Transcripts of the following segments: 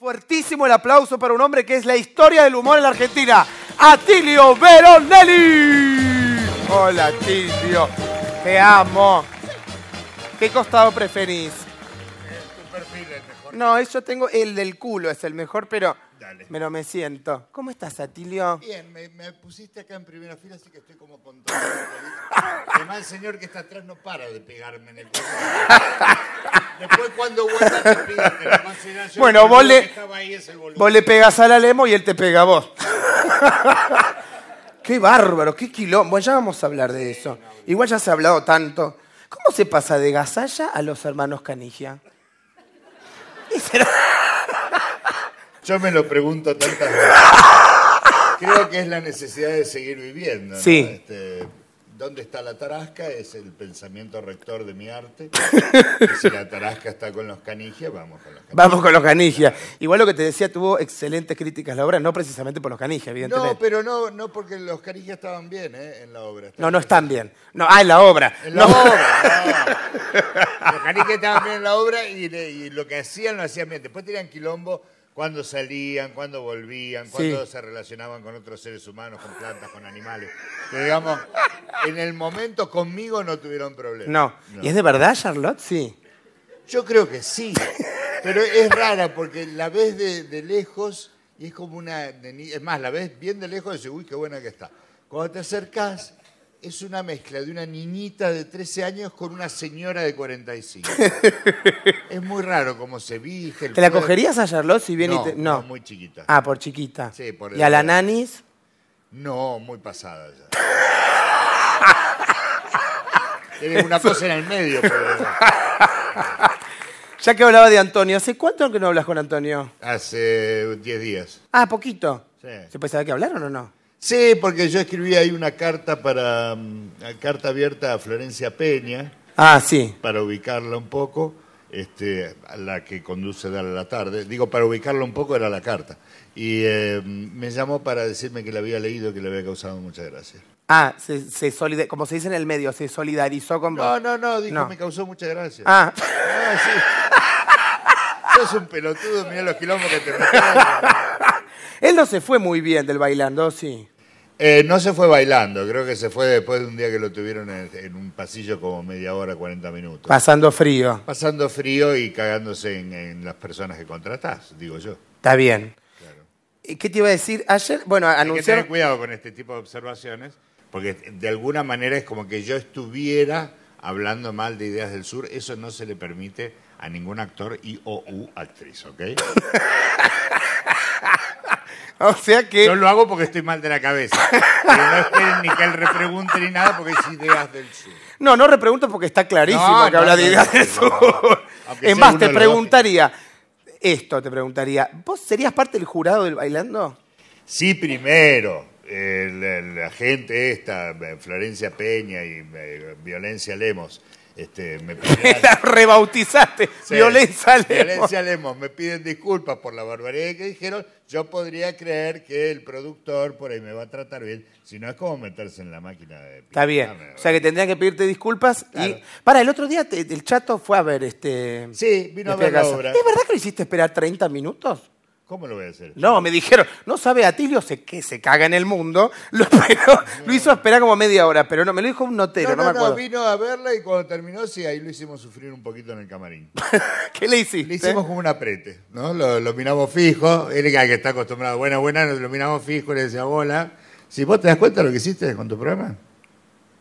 Fuertísimo el aplauso para un hombre que es la historia del humor en la Argentina, Atilio Veronelli. Hola, Atilio. Te amo. ¿Qué costado preferís? Eh, tu perfil es mejor. No, yo tengo el del culo, es el mejor, pero... Dale. Pero me siento. ¿Cómo estás, Atilio? Bien, me, pusiste acá en primera fila, así que estoy como con Además, el señor que está atrás no para de pegarme en el cuerpo. Después, cuando vuelva, te Bueno, vos le- pegas a la Lemo y él te pega a vos. qué bárbaro, qué quilombo. Bueno, ya vamos a hablar de eso. Igual ya se ha hablado tanto. ¿Cómo se pasa de Gasalla a los hermanos Canigia? Yo me lo pregunto tantas veces. Creo que es la necesidad de seguir viviendo. Sí. Este, ¿Dónde está la tarasca? Es el pensamiento rector de mi arte. si la tarasca está con los canigias, vamos con los canigias. Vamos con los canigias. Igual lo que te decía, tuvo excelentes críticas la obra, no precisamente por los canigias, evidentemente. No, pero no, no porque los canigias estaban bien ¿eh? en la obra. no, no están bien. No, ah, en la obra. En la obra, Los canigias estaban bien en la obra y, y lo que hacían lo hacían bien. Después tenían quilombo cuando salían, cuando volvían, cuando se relacionaban con otros seres humanos, con plantas, con animales. digamos, en el momento conmigo no tuvieron problema. No. ¿Y es de verdad, Charlotte? Sí. Yo creo que sí. Pero es rara porque la ves de, lejos y es como una... Es más, la ves bien de lejos y dices, uy, qué buena que está. Cuando te acercás, es una mezcla de una niñita de 13 años con una señora de 45. es muy raro cómo se viste. ¿Te la cogerías a Charlotte si bien no, y te... no. muy chiquita. Ah, por chiquita. Sí, por ¿Y a la nanis? No, muy pasada ya. Tiene una cosa en el medio, pero... Ya que hablaba de Antonio, ¿hace cuánto que no hablas con Antonio? Hace 10 días. Ah, poquito. Sí. ¿Se puede saber que hablaron o no? Sí, porque yo escribí ahí una carta para mm, carta abierta a Florencia Peña. Ah, sí. Para ubicarla un poco, este, la que conduce a la tarde. Digo, para ubicarla un poco era la carta. Y eh, me llamó para decirme que la había leído, que le había causado muchas gracias. Ah, se, se como se dice en el medio, se solidarizó con vos. No, no, no, dijo, me causó muchas gracias. Ah. ah sí. sí. Sos un pelotudo, mirá los quilombos que te Él no se fue muy bien del bailando, sí. Eh, no se fue bailando, creo que se fue después de un día que lo tuvieron en, un pasillo como media hora, 40 minutos. Pasando frío. Pasando frío y cagándose en, las personas que contratás, digo yo. Está bien. ¿Qué te iba a decir? Ayer, bueno, anunciar. Hay que tener cuidado con este tipo de observaciones, porque de alguna manera es como que yo estuviera hablando mal de ideas del sur. Eso no se le permite a ningún actor y o u actriz, ¿ok? O sea que. Yo lo hago porque estoy mal de la cabeza. no esperen ni que él repregunte ni nada porque es Ideas del Sur. No, no repregunto porque está clarísimo que habla de Ideas del Sur. Es más, te preguntaría. Esto te preguntaría. ¿Vos serías parte del jurado del bailando? Sí, primero. la, gente esta, Florencia Peña y eh, Violencia Lemos, este, me rebautizaste, violencia Lemos. Violencia Lemos, me piden disculpas por la barbaridad que dijeron. Yo podría creer que el productor por ahí me va a tratar bien, si no es como meterse en la máquina de... Está bien, o sea que tendrían que pedirte disculpas. Y para, el otro día el chato fue a ver este... Sí, vino a este ver la obra. ¿Es verdad que lo hiciste esperar 30 minutos? ¿Cómo lo voy a hacer? No, me dijeron, no sabe, a Atilio sé que se caga en el mundo. Lo, lo hizo esperar como media hora, pero no, me lo dijo un notero, no, no, no me vino a verla y cuando terminó, sí, ahí lo hicimos sufrir un poquito en el camarín. ¿Qué le hiciste? Le hicimos como un aprete, ¿no? Lo, miramos fijo, él que está acostumbrado, buena, buena, lo miramos fijo, le decía, hola. Si vos te das cuenta de lo que hiciste con tu programa.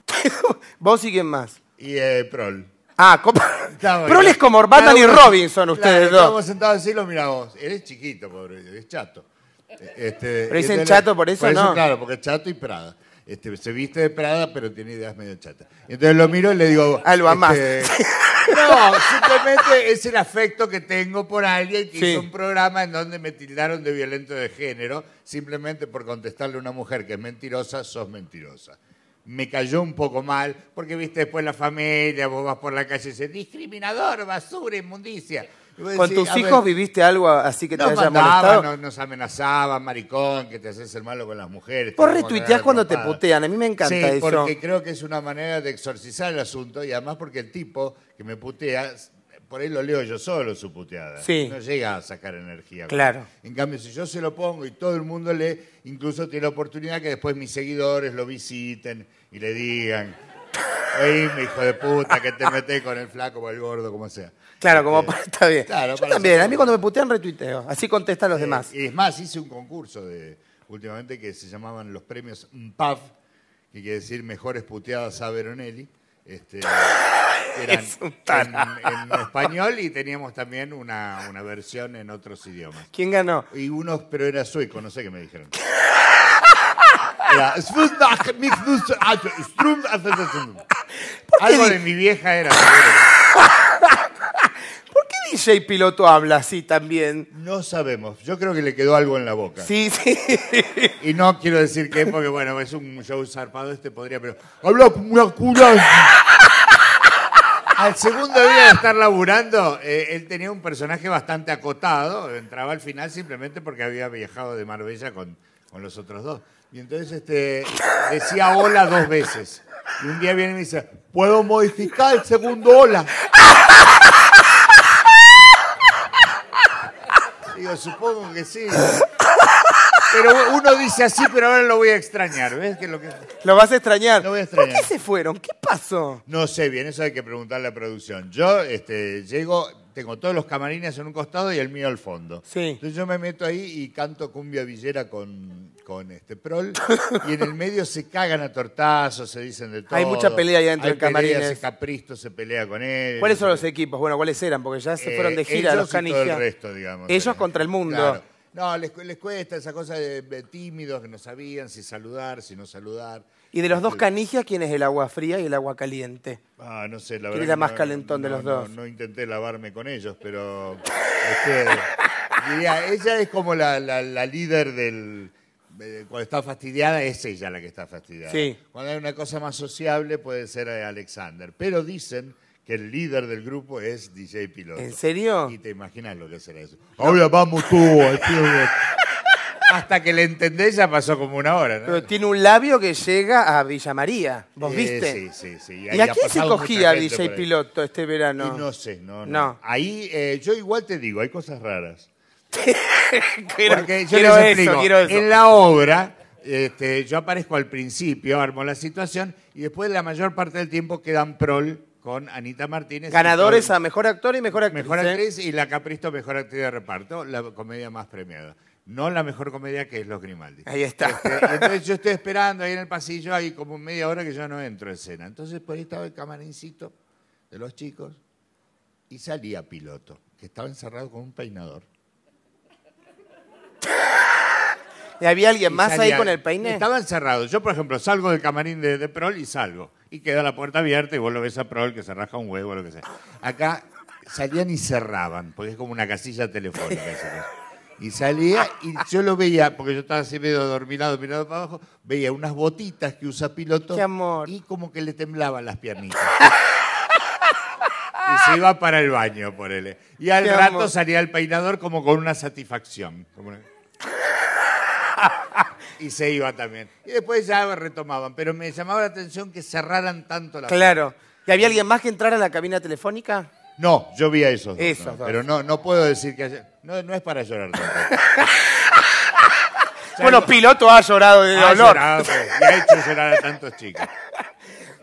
¿Vos y quién más? Y el eh, Prol. Ah, ¿cómo Pero les como y Robinson ustedes claro, dos. Estamos sentados así, lo miramos. vos. chiquito, pobre, es chato. Este, Pero dicen chato, por eso no. Claro, porque es chato y Prada. Este, se viste de Prada, pero tiene ideas medio chatas. Entonces lo miro y le digo... Algo ah, más. Este, no, simplemente es el afecto que tengo por alguien que hizo un programa en donde me tildaron de violento de género, simplemente por contestarle a una mujer que es mentirosa, sos mentirosa me cayó un poco mal, porque viste después la familia, vos vas por la calle y dices, discriminador, basura, inmundicia. ¿Con tus hijos viviste algo así que te nos haya Nos, amenazaban, maricón, que te haces el malo con las mujeres. Vos retuiteás cuando te putean, a mí me encanta sí, porque creo que es una manera de exorcizar el asunto y además porque el tipo que me putea por ahí lo leo yo solo su puteada. Sí. No llega a sacar energía. Claro. En cambio, si yo se lo pongo y todo el mundo lee, incluso tiene la oportunidad que después mis seguidores lo visiten y le digan, ¡Ey, mi hijo de puta, que te metes con el flaco o el gordo, como sea. Claro, como este, está bien. Claro, yo también, a mí cuando me putean retuiteo, así contesta los eh, demás. Y es más, hice un concurso de últimamente que se llamaban los premios MPAV, que quiere decir Mejores Puteadas a Veronelli. Este, eran en, español y teníamos también una, versión en otros idiomas. ¿Quién ganó? Y unos, pero era sueco, no sé qué me dijeron. Ah, algo de mi vieja era. ¿Por qué DJ Piloto habla así también? No sabemos. Yo creo que le quedó algo en la boca. Sí, sí. Y no quiero decir que porque, bueno, es un show zarpado, este podría, pero. Habla una al segundo día de estar laburando, eh, él tenía un personaje bastante acotado, entraba al final simplemente porque había viajado de Marbella con, con los otros dos. Y entonces este, decía hola dos veces. Y un día viene y me dice, ¿puedo modificar el segundo hola? Digo, supongo que sí. Pero uno dice así, pero ahora lo voy a extrañar. ¿Ves? lo, vas a extrañar. Lo voy a extrañar. ¿Por qué se fueron? ¿Qué pasó? No sé bien, eso hay que preguntarle a la producción. Yo este, llego, tengo todos los camarines en un costado y el mío al fondo. Sí. Entonces yo me meto ahí y canto cumbia villera con, con este prol. y en el medio se cagan a tortazos, se dicen de todo. Hay mucha pelea ahí dentro del camarines. Capristo se pelea con él. ¿Cuáles son los equipos? Bueno, ¿cuáles eran? Porque ya se fueron de eh, gira los canijas. Ellos contra el mundo. Claro. No, les, les cuesta esa cosa de, tímidos que no sabían si saludar, si no saludar. ¿Y de los dos eh, canijas, quién es el agua fría y el agua caliente? Ah, no sé, la verdad. ¿Quién es la más calentón de los dos? No, intenté lavarme con ellos, pero. Este, diría, ella es como la, líder del. Cuando está fastidiada, es ella la que está fastidiada. Sí. Cuando hay una cosa más sociable, puede ser Alexander. Pero dicen que el líder del grupo es DJ Piloto. ¿En serio? Y te imaginas lo que será eso. Ahora vamos tú. Hasta que le entendés ya pasó como una hora, ¿no? Pero tiene un labio que llega a Villa María, ¿vos eh, viste? Sí, sí, sí. ¿Y a quién se cogía DJ Piloto este verano? no sé, no, Ahí, eh, yo igual te digo, hay cosas raras. Quiero- eso, quiero eso. en la obra este, yo aparezco al principio, armo la situación y después la mayor parte del tiempo quedan prol con Anita Martínez. Ganadores a Mejor Actor y Mejor Actriz. Mejor ¿eh? Actriz y la Capristo Mejor Actriz de Reparto, la comedia más premiada. No la mejor comedia que es Los Grimaldi. Ahí está. Este, entonces yo estoy esperando ahí en el pasillo, hay como media hora que yo no entro en escena. Entonces por ahí estaba el camarincito de los chicos y salía piloto, que estaba encerrado con un peinador. ¿Y había alguien más ahí con el peine? Estaba encerrado. Yo, por ejemplo, salgo del camarín de, de Prol y salgo y queda la puerta abierta y vos lo ves a Prol que se raja un huevo o lo que sea. Acá salían y cerraban, porque es como una casilla telefónica. y salía y yo lo veía, porque yo estaba así medio adormilado mirando para abajo, veía unas botitas que usa piloto y como que le temblaban las piernitas. y se iba para el baño, por él. Y al rato salía el peinador como con una satisfacción. Como y se iba también. Y después ya retomaban, pero me llamaba la atención que cerraran tanto la Claro. ¿Y había alguien más que entrara a la cabina telefónica? No, yo vi a esos. dos, Pero no, no puedo decir que no, es para llorar tampoco. bueno, Piloto ha llorado de Ha dolor. llorado, y hecho llorar a tantos chicos.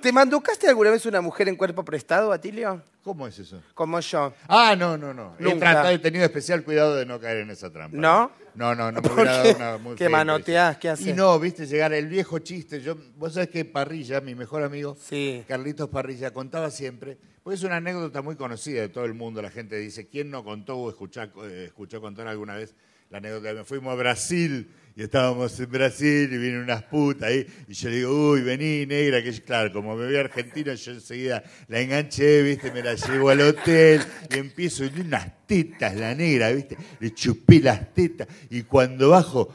¿Te manducaste alguna vez una mujer en cuerpo prestado, Atilio? ¿Cómo es eso? Como yo. Ah, no, no, no. He, he tenido especial cuidado de no caer en esa trampa. ¿No? No, no, no qué? ¿Qué manoteás? ¿Qué haces? Y no, viste, llegar el viejo chiste. Yo, vos sabés que Parrilla, mi mejor amigo, Sí. Carlitos Parrilla, contaba siempre, pues es una anécdota muy conocida de todo el mundo, la gente dice, ¿quién no contó o escuchó eh, escuchó contar alguna vez? la anécdota, me fuimos a Brasil y estábamos en Brasil y vienen unas putas ahí y yo le digo, uy, vení negra, que claro, como me voy a Argentina, yo enseguida la enganché, viste, me la llevo al hotel y empiezo y unas tetas, la negra, viste, le chupé las tetas y cuando bajo,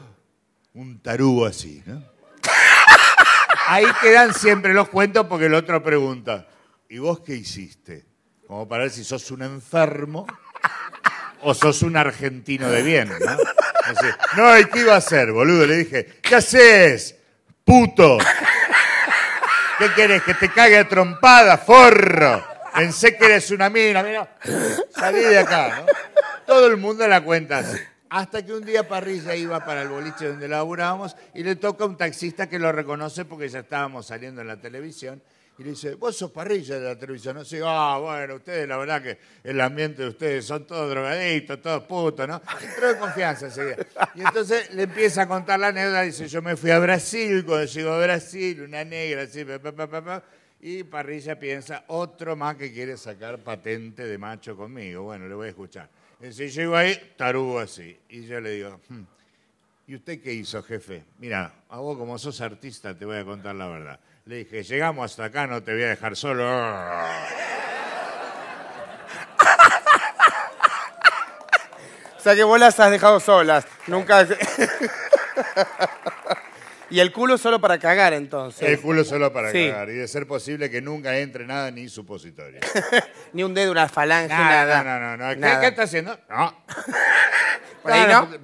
un tarugo así, ¿no? Ahí quedan siempre los cuentos porque el otro pregunta, ¿y vos qué hiciste? Como para ver si sos un enfermo o sos un argentino de bien, ¿no? no, ¿y qué iba a hacer, boludo? Le dije, ¿qué haces, puto? ¿Qué querés, que te cague a trompada, forro? Pensé que eres una mina, mira, salí de acá, ¿no? Todo el mundo la cuenta así. Hasta que un día Parrilla iba para el boliche donde laburábamos y le toca a un taxista que lo reconoce porque ya estábamos saliendo en la televisión y dice, vos sos parrilla de la televisión, no sé, ah, bueno, ustedes la verdad que el ambiente de ustedes son todos drogaditos todos putos, ¿no? Entró de confianza enseguida. Y entonces le empieza a contar la anécdota, dice, yo me fui a Brasil, cuando llego a Brasil, una negra, así, y Parrilla piensa, otro más que quiere sacar patente de macho conmigo, bueno, le voy a escuchar. Si llego ahí, tarugo así, y yo le digo, hmm, ¿y usted qué hizo, jefe? Mira, a vos como sos artista te voy a contar la verdad le dije, llegamos hasta acá, no te voy a dejar solo. o sea que vos las has dejado solas. Nunca. y el culo solo para cagar, entonces. El culo solo para cagar. Y de ser posible que nunca entre nada ni supositorio. ni un dedo, una falange, nada. No, no, no. ¿Qué, ¿qué está haciendo? No.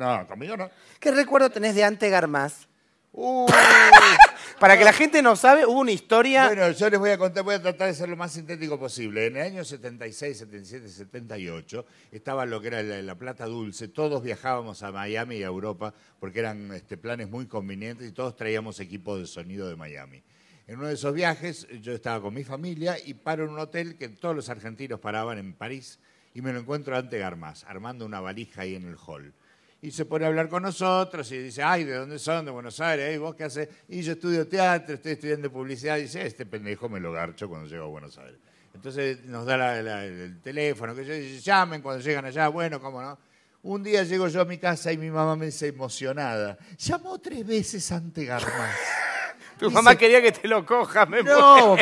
no? conmigo no. ¿Qué recuerdo tenés de Ante Más? Uh. Para que la gente no sabe, hubo una historia. Bueno, yo les voy a contar, voy a tratar de ser lo más sintético posible. En el año 76, 77, 78, estaba lo que era la, Plata Dulce. Todos viajábamos a Miami y a Europa porque eran este, planes muy convenientes y todos traíamos equipos de sonido de Miami. En uno de esos viajes, yo estaba con mi familia y paro en un hotel que todos los argentinos paraban en París y me lo encuentro ante Garmaz armando una valija ahí en el hall y se pone a hablar con nosotros y dice, ay, ¿de dónde son? De Buenos Aires, ¿y vos qué haces? Y yo estudio teatro, estoy estudiando publicidad. Y dice, este pendejo me lo garcho cuando llego a Buenos Aires. Entonces nos da el teléfono, que yo dice, llamen cuando llegan allá, bueno, cómo no. Un día llego yo a mi casa y mi mamá me dice emocionada, llamó tres veces ante Garmas. tu mamá quería que te lo cojas, me No,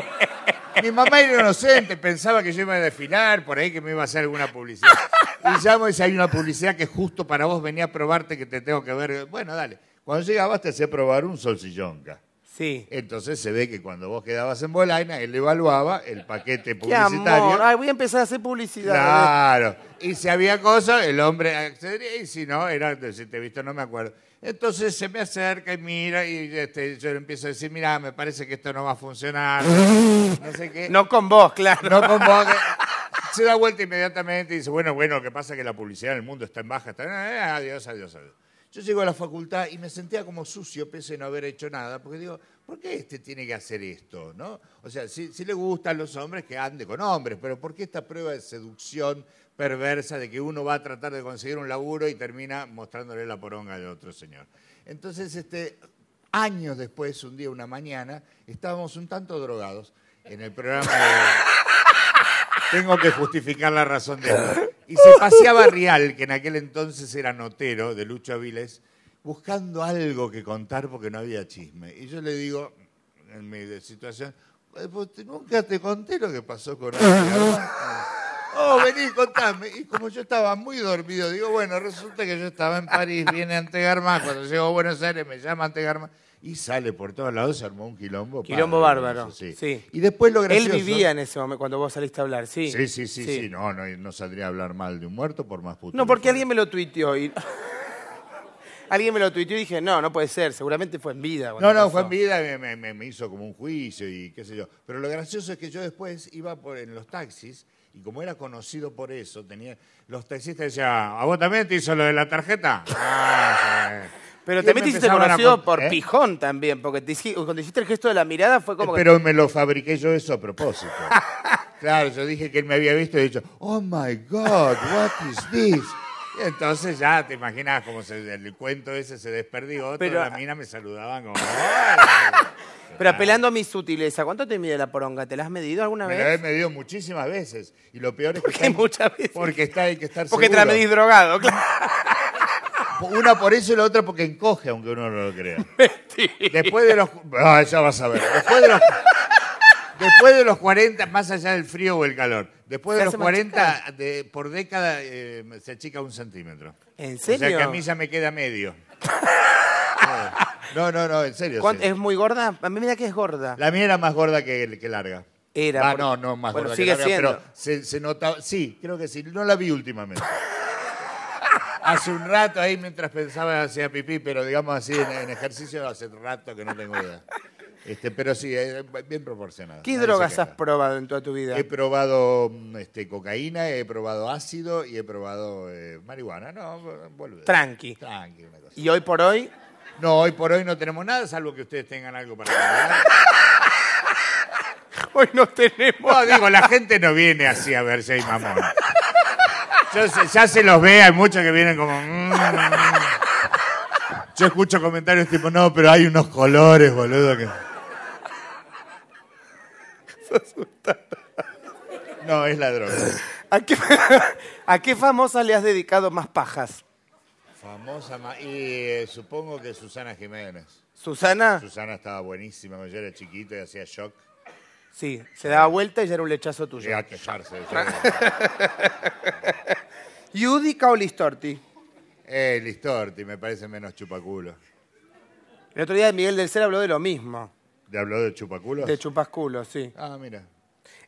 mi mamá era inocente, pensaba que yo iba a desfilar por ahí, que me iba a hacer alguna publicidad. Y llamo y hay una publicidad que justo para vos venía a probarte que te tengo que ver. Bueno, dale. Cuando llegabas te hacía probar un solcillonca Sí. Entonces se ve que cuando vos quedabas en Bolaina, él evaluaba el paquete publicitario. Qué amor. Ay, voy a empezar a hacer publicidad. Eh. Claro. Y si había cosas, el hombre accedería y si no, era, si te he visto, no me acuerdo. Entonces se me acerca y mira y este, yo le empiezo a decir, mira, me parece que esto no va a funcionar. no con vos, claro. No con vos se da vuelta inmediatamente y dice, bueno, bueno, qué pasa que la publicidad en el mundo está en baja, eh, adiós, adiós, adiós. Yo llego a la facultad y me sentía como sucio, pese a no haber hecho nada, porque digo, ¿por qué este tiene que hacer esto? ¿No? O sea, si, le gustan los hombres, que ande con hombres, pero ¿por qué esta prueba de seducción perversa de que uno va a tratar de conseguir un laburo y termina mostrándole la poronga de otro señor? Entonces, este, años después, un día, una mañana, estábamos un tanto drogados en el programa de... Tengo que justificar la razón de esto. Y se paseaba Rial, que en aquel entonces era notero de Lucho Avilés, buscando algo que contar porque no había chisme. Y yo le digo, en mi situación, pues, pues, nunca te conté lo que pasó con Rial. Oh, vení, contame. Y como yo estaba muy dormido, digo, bueno, resulta que yo estaba en París, viene Antegarma, cuando llego a Buenos Aires me llama Antegarma y sale por todos lados, se armó un quilombo. Quilombo bárbaro. sí. Y después lo gracioso... Él vivía en ese momento cuando vos saliste a hablar, sí. Sí, sí, sí, No, no, saldría a hablar mal de un muerto por más puto. No, porque alguien me lo tuiteó y... alguien me lo tuiteó y dije, no, no puede ser, seguramente fue en vida. No, no, fue en vida, me, me, hizo como un juicio y qué sé yo. Pero lo gracioso es que yo después iba por, en los taxis y como era conocido por eso, tenía los taxistas decían, ah, ¿a vos también te hizo lo de la tarjeta? Ah, pero también te hiciste conocido por ¿Eh? pijón también, porque cuando hiciste el gesto de la mirada fue como... Pero me lo fabriqué yo eso a propósito. claro, yo dije que él me había visto y he dicho, oh my God, what is this? Y entonces ya te imaginas como se, el cuento ese se desperdigó, pero, toda la mina me saludaban como... Pero apelando a mi sutileza, ¿cuánto te mide la poronga? ¿Te la has medido alguna vez? Me la he medido muchísimas veces. Y lo peor es que. muchas veces? Porque está, hay que estar Porque te la medís drogado, Una por eso y la otra porque encoge, aunque uno no lo crea. Después de los. Ah, ya vas a ver. Después de los. Después de los 40, más allá del frío o el calor, después de los 40, por década eh, se achica un centímetro. ¿En serio? O sea que a mí ya me queda medio. No, no, no, en serio. ¿Es muy gorda? A mí me da que es gorda. La mía era más gorda que, larga. Era. Ah, no, no, más gorda que larga, siendo. pero se, se notaba. Sí, creo que sí. No la vi últimamente. hace un rato ahí mientras pensaba hacia pipí, pero digamos así en, ejercicio hace rato que no tengo idea. Este, pero sí, eh, bien proporcionada. ¿Qué drogas has probado en toda tu vida? He probado mm, este, cocaína, he probado ácido y he probado eh, marihuana. No, boludo. Tranqui. Tranqui, Y hoy por hoy, no, hoy por hoy no tenemos nada, salvo que ustedes tengan algo para comer. Hoy no tenemos. digo, la gente no viene así a ver si hay mamón. ya se los ve, hay muchos que vienen como. Mm. Yo escucho comentarios tipo, no, pero hay unos colores, boludo. Que... No, es ladrón. qué, ¿A qué famosa le has dedicado más pajas? y eh, supongo que Susana Jiménez. ¿Susana? Susana estaba buenísima cuando yo era chiquito y hacía shock. Sí, se daba vuelta y ya era un lechazo tuyo. Y a quejarse. de ¿Yudica o Listorti? eh, Listorti, me parece menos chupaculo. El otro día Miguel del cerro habló de lo mismo, de habló de chupaculo de chupasculo, sí. ah, mira.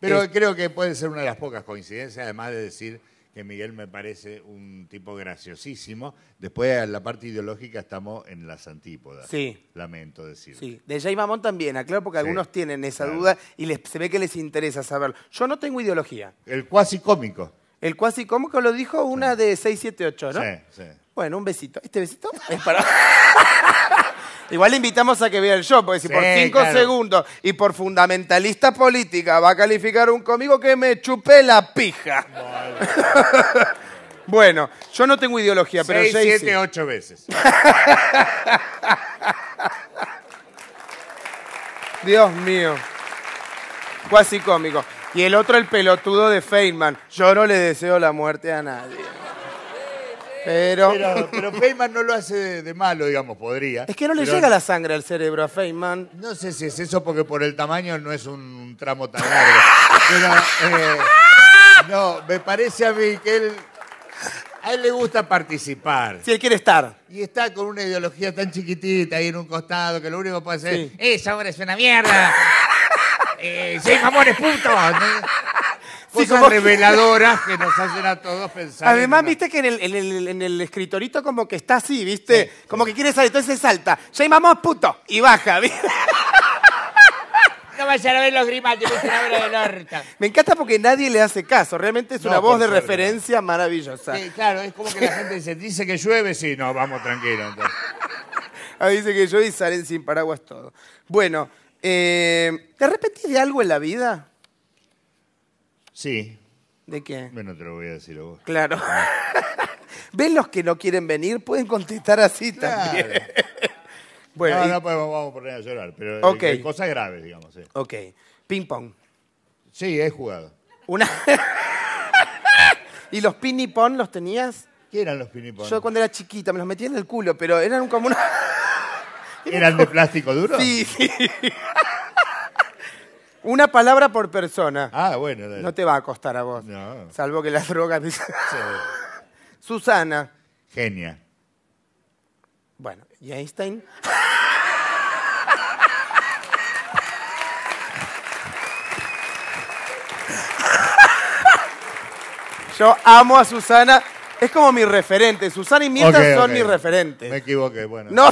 Pero creo que puede ser una de las pocas coincidencias, además de decir que Miguel me parece un tipo graciosísimo. Después, en la parte ideológica, estamos en las antípodas. Sí. Lamento decirlo. Sí, de Jay Mamón también, aclaro, porque algunos tienen esa duda y les, se ve que les interesa saberlo. Yo no tengo ideología. El cuasi cómico. El cuasi cómico lo dijo una de 678, ¿no? Sí, sí. Bueno, un besito. ¿Este besito es para... Igual le invitamos a que vea el show, porque si por cinco segundos y por fundamentalista política va a calificar un conmigo que me chupé la pija. bueno, yo no tengo ideología, pero Seis, siete, ocho veces. Dios mío. Cuasi cómico. Y el otro, el pelotudo de Feynman. Yo no le deseo la muerte a nadie. Pero... pero... Feynman no lo hace de, malo, digamos, podría. Es que no le llega la sangre al cerebro a Feynman. No sé si es eso porque por el tamaño no es un tramo tan largo. Pero, eh, no, me parece a mí que él... A él le gusta participar. Sí, él quiere estar. Y está con una ideología tan chiquitita ahí en un costado que lo único que puede hacer es, esa obra es una mierda. eh, seis mamones cosas reveladoras que nos hacen a todos pensar. Además, viste que en el, escritorito como que está así, viste, como que quiere salir, entonces salta. ¡Ya vamos puto y baja. No vayan a ver los grimas, es me obra de Me encanta porque nadie le hace caso. Realmente es una voz de referencia maravillosa. Sí, claro, es como que la gente dice, dice que llueve, sí, no, vamos tranquilo. Ah, dice que llueve y salen sin paraguas todo. Bueno, eh, ¿te arrepentís de algo en la vida? Sí. ¿De qué? Bueno, te lo voy a decir a Claro. ¿Ven los que no quieren venir? Pueden contestar así también. Bueno, no, podemos, pues, vamos a poner a llorar, pero eh, cosas graves, digamos. ok. Ping pong. sí he jugado. Una... ¿Y los pin-y-pong los tenías? ¿Qué eran los pin-y-pong? Yo cuando era chiquita me los metía en el culo, pero eran como una... ¿Eran de plástico duro? Sí, sí. Una palabra por persona. Ah, bueno. No te va a costar a vos. No. Salvo que las drogas... Susana. Genia. Bueno, ¿y Einstein? Yo amo a Susana. Es como mi referente. Susana y mi son mi referente. Me equivoqué, bueno. No.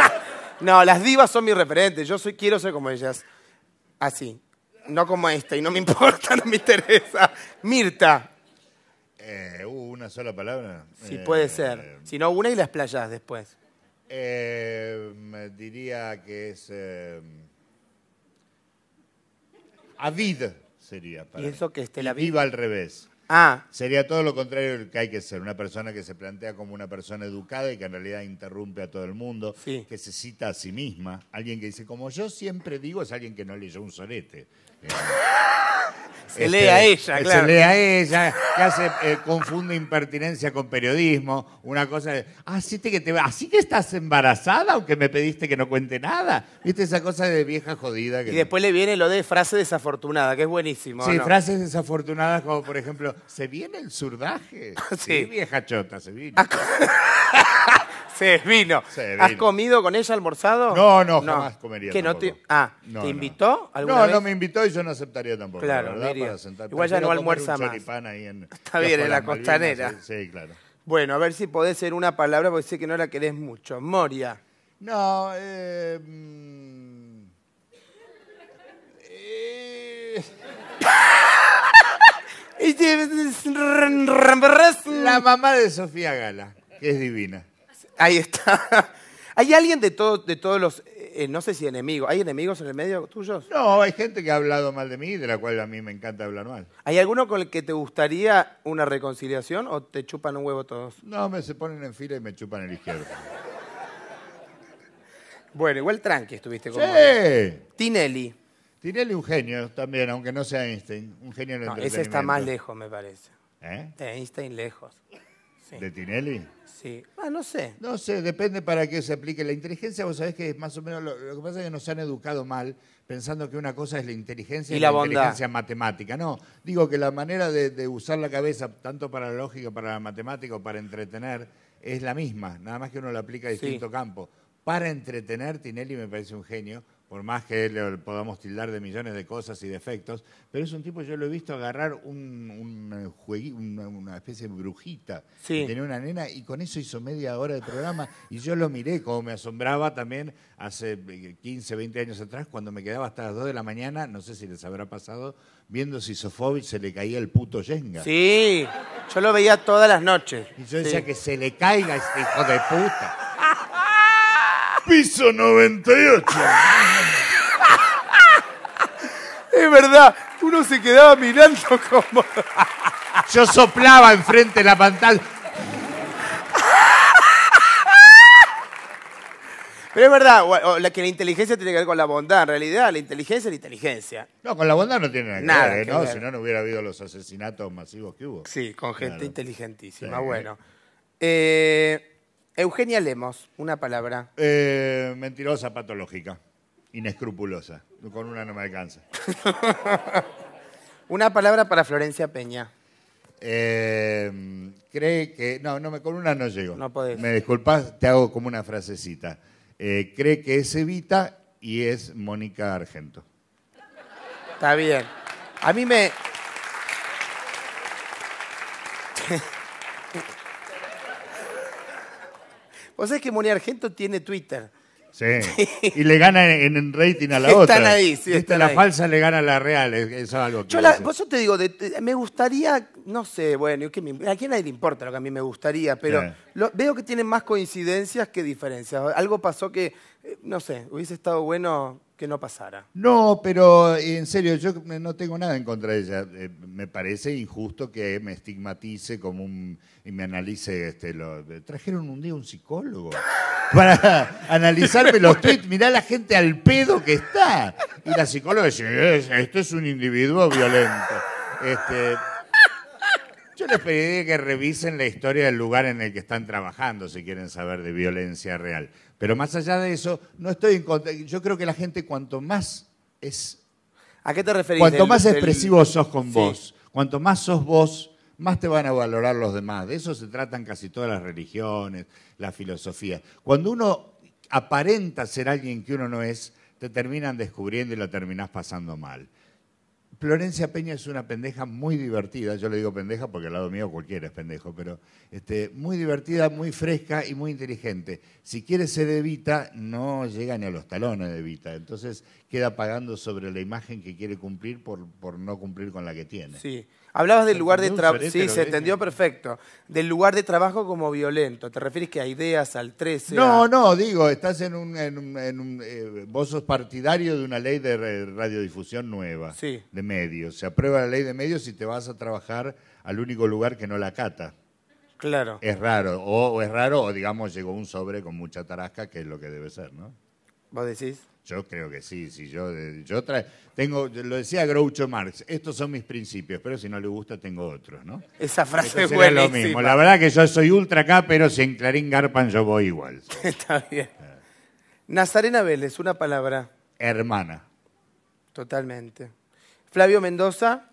no, las divas son mi referente. Yo soy, quiero ser como ellas. Así. No como esta, y no me importa, no me interesa. Mirta. Eh, uh, ¿Una sola palabra? Sí, puede eh, ser. Si no, una y las playas después. Eh, me diría que es... avid sería. ¿Y eso que esté la Viva al revés. Ah. Sería todo lo contrario el que hay que ser. Una persona que se plantea como una persona educada y que en realidad interrumpe a todo el mundo, que se cita a sí misma. Alguien que dice, como yo siempre digo, es alguien que no leyó un solete. Se lee este, a ella, claro. Se lee a ella, que hace, eh, confunde impertinencia con periodismo. Una cosa de, así te, que te, así que estás embarazada, aunque me pediste que no cuente nada. ¿Viste esa cosa de vieja jodida? y después le viene lo de frase desafortunada, que es buenísimo. Sí, frases desafortunadas como, por ejemplo, ¿se viene el zurdaje. sí. sí vieja chota, se viene. Se vino. ¿Has comido con ella, almorzado? No, no, jamás comería ¿Que no te, ah, invitó No, no me invitó y yo no aceptaría tampoco. Claro, Igual ya no almuerza más. Está bien, en la costanera. Sí, claro. Bueno, a ver si podés ser una palabra, porque sé que no la querés mucho. Moria. No, eh, mm, eh. la mamá de Sofía Gala es divina. Ahí está. ¿Hay alguien de, todo, de todos los, eh, no sé si enemigos, ¿hay enemigos en el medio tuyos? No, hay gente que ha hablado mal de mí, de la cual a mí me encanta hablar mal. ¿Hay alguno con el que te gustaría una reconciliación o te chupan un huevo todos? No, me se ponen en fila y me chupan el izquierdo. bueno, igual tranqui estuviste con Sí. Tinelli. Tinelli un genio también, aunque no sea Einstein. Un genio en el no, Ese está más lejos, me parece. ¿Eh? eh Einstein lejos. ¿De Tinelli? Sí. Ah, no sé. No sé, depende para qué se aplique. La inteligencia, vos sabés que es más o menos lo, que pasa es que nos han educado mal pensando que una cosa es la inteligencia y, la, inteligencia matemática. No, digo que la manera de, usar la cabeza, tanto para la lógica, para la matemática o para entretener, es la misma, nada más que uno la aplica a distinto campo. Para entretener, Tinelli me parece un genio, por más que le podamos tildar de millones de cosas y defectos, pero es un tipo, yo lo he visto agarrar un, una, especie de brujita tenía una nena y con eso hizo media hora de programa y yo lo miré como me asombraba también hace 15, eh, 20 años atrás cuando me quedaba hasta las 2 de la mañana, no sé si les habrá pasado, viendo si Sofovich se le caía el puto Yenga. Sí, yo lo veía todas las noches. Y yo decía que se le caiga este hijo de puta piso 98. es verdad, uno se quedaba mirando como... Yo soplaba enfrente de la pantalla. Pero es verdad, la que la inteligencia tiene que ver con la bondad. En realidad, la inteligencia es la inteligencia. No, con la bondad no tiene nada, que ver, ¿no? Si no, no hubiera habido los asesinatos masivos que hubo. Sí, con gente inteligentísima. Bueno. Eh, Eugenia Lemos, una palabra. Eh, mentirosa patológica, inescrupulosa. Con una no me alcanza. una palabra para Florencia Peña. Eh, cree que. No, no, con una no llego. No podés. Me disculpas, te hago como una frasecita. Eh, cree que es Evita y es Mónica Argento. Está bien. A mí me. Vos sabés que Moni Argento tiene Twitter. Sí. Y le gana en, rating a la otra. Están ahí, sí. Esta, la falsa le gana a la real. es algo que Yo vos te digo, me gustaría, no sé, bueno, a me, a nadie le importa lo que a mí me gustaría, pero veo que tienen más coincidencias que diferencias. Algo pasó que, eh, no sé, hubiese estado bueno que no pasara. No, pero eh, en serio, yo no tengo nada en contra de ella. Eh, me parece injusto que me estigmatice como un. y me analice. Este, lo, trajeron un día un psicólogo para analizarme los tweets. Mirá la gente al pedo que está. Y la psicóloga dice: Esto es un individuo violento. Este, yo les pediría que revisen la historia del lugar en el que están trabajando si quieren saber de violencia real. Pero más allá de eso, no estoy en contra. Yo creo que la gente cuanto más es... ¿A qué te Cuanto más expresivo sos con vos, cuanto más sos vos, más te van a valorar los demás. De eso se tratan casi todas las religiones, la filosofía. Cuando uno aparenta ser alguien que uno no es, te terminan descubriendo y lo terminás pasando mal. Florencia Peña es una pendeja muy divertida, yo le digo pendeja porque al lado mío cualquiera es pendejo, pero este, muy divertida, muy fresca y muy inteligente. Si quiere ser Evita, no llega ni a los talones de Evita, entonces queda pagando sobre la imagen que quiere cumplir por, por no cumplir con la que tiene. Sí, Hablabas del lugar de trabajo. Sí, se entendió perfecto. Del lugar de trabajo como violento. ¿Te refieres que a ideas, al 13? No, no, digo, estás en un. En un, eh, vos sos partidario de una ley de radiodifusión nueva. Sí. De medios. Se aprueba la ley de medios y te vas a trabajar al único lugar que no la cata. Claro. Es raro. o es raro, o digamos, llegó un sobre con mucha tarasca, que es lo que debe ser, ¿no? ¿Vos decís? Yo creo que sí, si yo, eh, yo tengo, lo decía Groucho Marx, estos son mis principios, pero si no le gusta tengo otros, ¿no? Esa frase es buena. lo mismo. La verdad que yo soy ultra acá, pero si en Clarín Garpan yo voy igual. Está bien. Nazarena Vélez, una palabra. Hermana. Totalmente. Flavio Mendoza.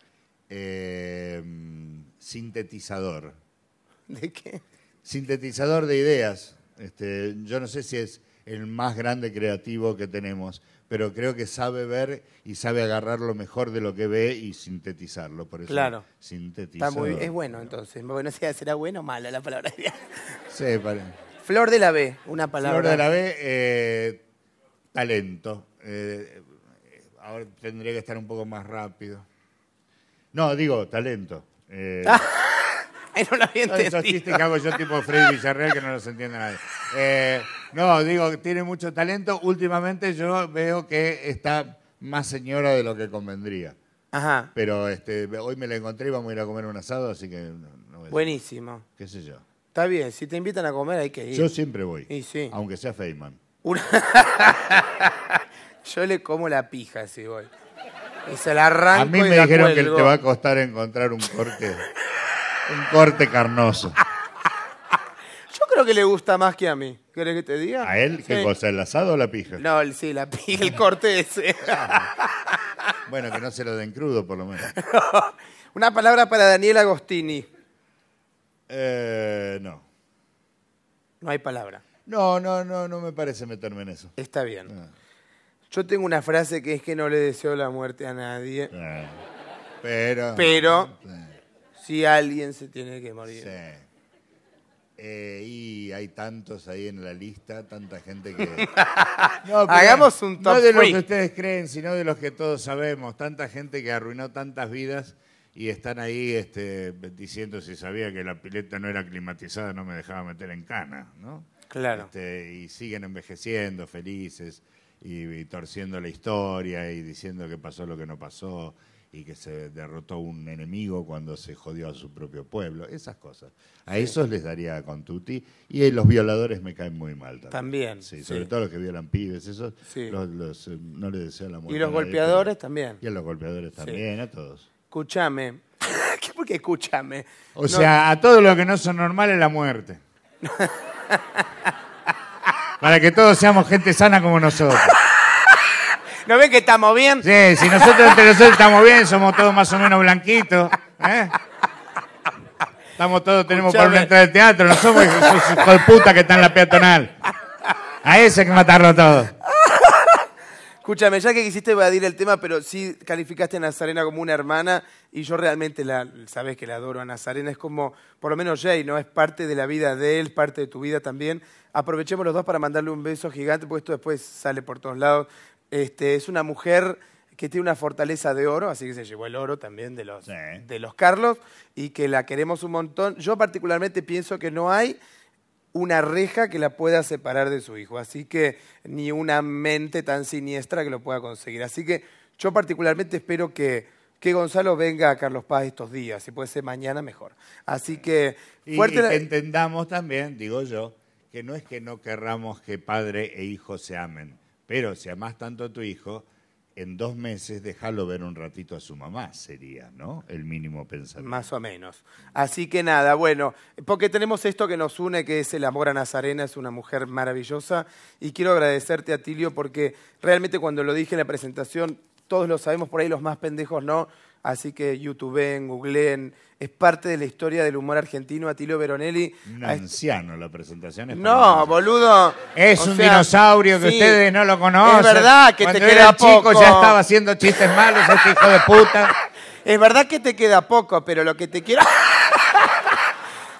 Em, sintetizador. ¿De qué? Sintetizador de ideas. Este, yo no sé si es el más grande creativo que tenemos, pero creo que sabe ver y sabe agarrar lo mejor de lo que ve y sintetizarlo. Por eso claro. es bueno entonces. Bueno, sea, será bueno o mala la palabra. sí, para... Flor de la B, una palabra. Flor de la B, eh, talento. Eh, ahora tendría que estar un poco más rápido. No, digo, talento. Eh, no lo que yo tipo Freddy Villarreal que no los entiende nadie. Eh, no, digo, tiene mucho talento. Últimamente yo veo que está más señora de lo que convendría. Ajá. Pero este, hoy me la encontré y vamos a ir a comer un asado, así que... No, Buenísimo. ¿Qué sé yo? Está bien, si te invitan a comer hay que ir. Yo siempre voy. Y sí. Aunque sea Feynman. Yo le como la pija si voy. Y se la arranco. A mí me dijeron que te va a costar encontrar un corte Un corte carnoso. Yo creo que le gusta más que a mí. ¿Querés que te diga? ¿A él? ¿Qué cosa? ¿El asado o la pija? No, sí, la, pija. el corte ese. Bueno, que no se lo den crudo, por lo menos. Una palabra para Daniel Agostini. Eh, no. No hay palabra. No, no, no, no me parece meterme en eso. Está bien. Ah. Yo tengo una frase que es que no le deseo la muerte a nadie. Ah. Pero. Pero- si alguien se tiene que morir. Sí. Eh, y hay tantos ahí en la lista, tanta gente que. No, Hagamos un top No de los que ustedes creen, sino de los que todos sabemos. Tanta gente que arruinó tantas vidas y están ahí este, diciendo si sabía que la pileta no era climatizada, no me dejaba meter en cana, ¿no? Claro. Este, y siguen envejeciendo felices y torciendo la historia y diciendo que pasó lo que no pasó y que se derrotó un enemigo cuando se jodió a su propio pueblo, esas cosas. A esos les daría con Tuti y eh, los violadores me caen muy mal también. También. Sí, sobre todo los que violan pibes, esos eh, no les deseo la muerte. Y los golpeadores también. Y a los golpeadores también, a todos. Escúchame. ¿Por qué escúchame? O sea, a todo lo que no son normales la muerte. Para que todos seamos gente sana como nosotros. ¿No ven que estamos bien? Sí, si nosotros entre nosotros estamos bien, somos todos más o menos blanquitos. ¿eh? Estamos todos, tenemos por para del teatro, no somos esos que están en la peatonal. A ese hay que matarlo todo. Escúchame, ya que quisiste evadir el tema, pero sí calificaste a Nazarena como una hermana y yo realmente la, sabes que la adoro a Nazarena, es como, por lo menos Jay, ¿no? Es parte de la vida de él, parte de tu vida también. Aprovechemos los dos para mandarle un beso gigante, porque esto después sale por todos lados. Este, es una mujer que tiene una fortaleza de oro, así que se llevó el oro también de los, Carlos, y que la queremos un montón. Yo particularmente pienso que no hay una reja que la pueda separar de su hijo, así que ni una mente tan siniestra que lo pueda conseguir. Así que yo particularmente espero que, Gonzalo venga a Carlos Paz estos días, si puede ser mañana mejor. Así que fuerte entendamos también, digo yo, que no es que no querramos que padre e hijo se amen pero si amas tanto a tu hijo, en dos meses déjalo ver un ratito a su mamá, sería, ¿no? El mínimo pensamiento. Más o menos. Así que nada, bueno, porque tenemos esto que nos une, que es el amor a Nazarena, es una mujer maravillosa, y quiero agradecerte a Tilio porque realmente cuando lo dije en la presentación, todos lo sabemos, por ahí los más pendejos no, así que YouTube youtubeen, googleen, es parte de la historia del humor argentino, Atilio Veronelli. Un este- anciano la presentación. Es no, boludo. Es un dinosaurio que ustedes no lo conocen. Es verdad que te queda poco. chico ya estaba haciendo chistes malos este hijo de puta. Es verdad que te queda poco, pero lo que te quiero...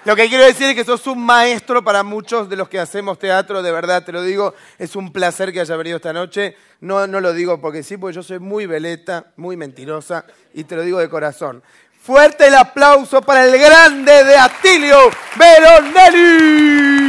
Lo que quiero decir es que sos un maestro para muchos de los que hacemos teatro, de verdad, te lo digo. Es un placer que haya venido esta noche. No, no lo digo porque sí, porque yo soy muy veleta, muy mentirosa, y te lo digo de corazón. Fuerte el aplauso para el grande de Atilio Veronelli.